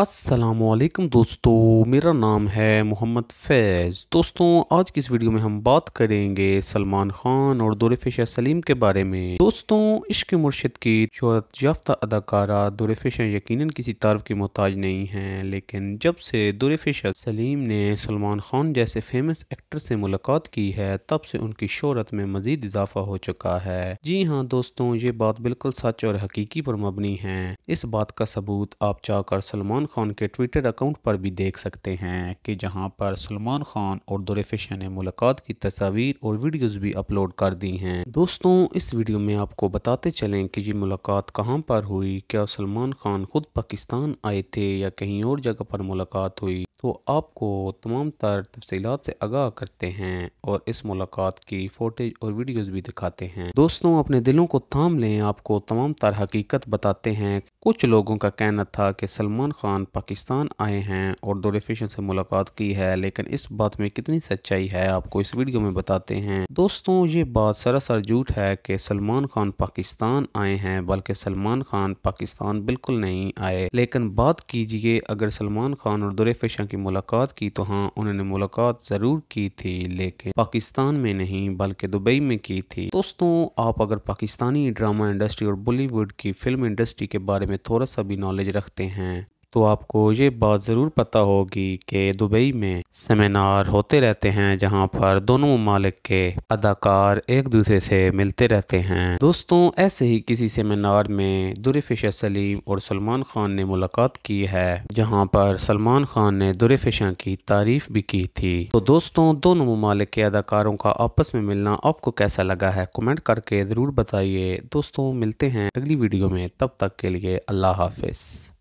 असलकम दोस्तों मेरा नाम है मोहम्मद फैज़ दोस्तों आज की इस वीडियो में हम बात करेंगे सलमान खान और दौरफ शाह सलीम के बारे में दोस्तों इश्क मुर्शद की शहरत याफ्ता अदाकारा दौरफ शाह यकीन किसी तारफ की मोहताज नहीं है लेकिन जब से दौरफ शाह सलीम ने सलमान खान जैसे फेमस एक्टर से मुलाकात की है तब से उनकी शहरत में मजीद इजाफा हो चुका है जी हाँ दोस्तों ये बात बिल्कुल सच और हकीकी पर मबनी है इस बात का सबूत आप चाहकर सलमान खान के ट्विटर अकाउंट पर भी देख सकते हैं कि जहां पर सलमान खान और दुरफिशा ने मुलाकात की तस्वीर और वीडियोस भी अपलोड कर दी हैं दोस्तों इस वीडियो में आपको बताते चलें कि ये मुलाकात कहां पर हुई क्या सलमान खान खुद पाकिस्तान आए थे या कहीं और जगह पर मुलाकात हुई तो आपको तमाम तर तफसीत से आगाह करते हैं और इस मुलाकात की फोटेज और वीडियोस भी दिखाते हैं दोस्तों अपने दिलों को थाम लें आपको तमाम तर हकीकत बताते हैं कुछ लोगों का कहना था कि सलमान खान पाकिस्तान पाकिस्तान आए हैं और दोलेफिशन से मुलाकात की है लेकिन इस बात में कितनी सच्चाई है आपको इस वीडियो में बताते हैं दोस्तों ये बात सरासर झूठ है कि सलमान खान पाकिस्तान आए हैं बल्कि सलमान खान पाकिस्तान बिल्कुल नहीं आए लेकिन बात कीजिए अगर सलमान खान और दोलेफिशन की मुलाकात की तो हाँ उन्होंने मुलाकात ज़रूर की थी लेकिन पाकिस्तान में नहीं बल्कि दुबई में की थी दोस्तों आप अगर पाकिस्तानी ड्रामा इंडस्ट्री और बॉलीवुड की फिल्म इंडस्ट्री के बारे में थोड़ा सा भी नॉलेज रखते हैं तो आपको ये बात ज़रूर पता होगी कि दुबई में सेमिनार होते रहते हैं जहाँ पर दोनों ममालिक के अदाकार एक दूसरे से मिलते रहते हैं दोस्तों ऐसे ही किसी सेमिनार में दुरफिशा सलीम और सलमान खान ने मुलाकात की है जहाँ पर सलमान खान ने दुरफिशा की तारीफ भी की थी तो दोस्तों दोनों ममालिक के अदाकारों का आपस में मिलना आपको कैसा लगा है कमेंट करके ज़रूर बताइए दोस्तों मिलते हैं अगली वीडियो में तब तक के लिए अल्लाह हाफिज़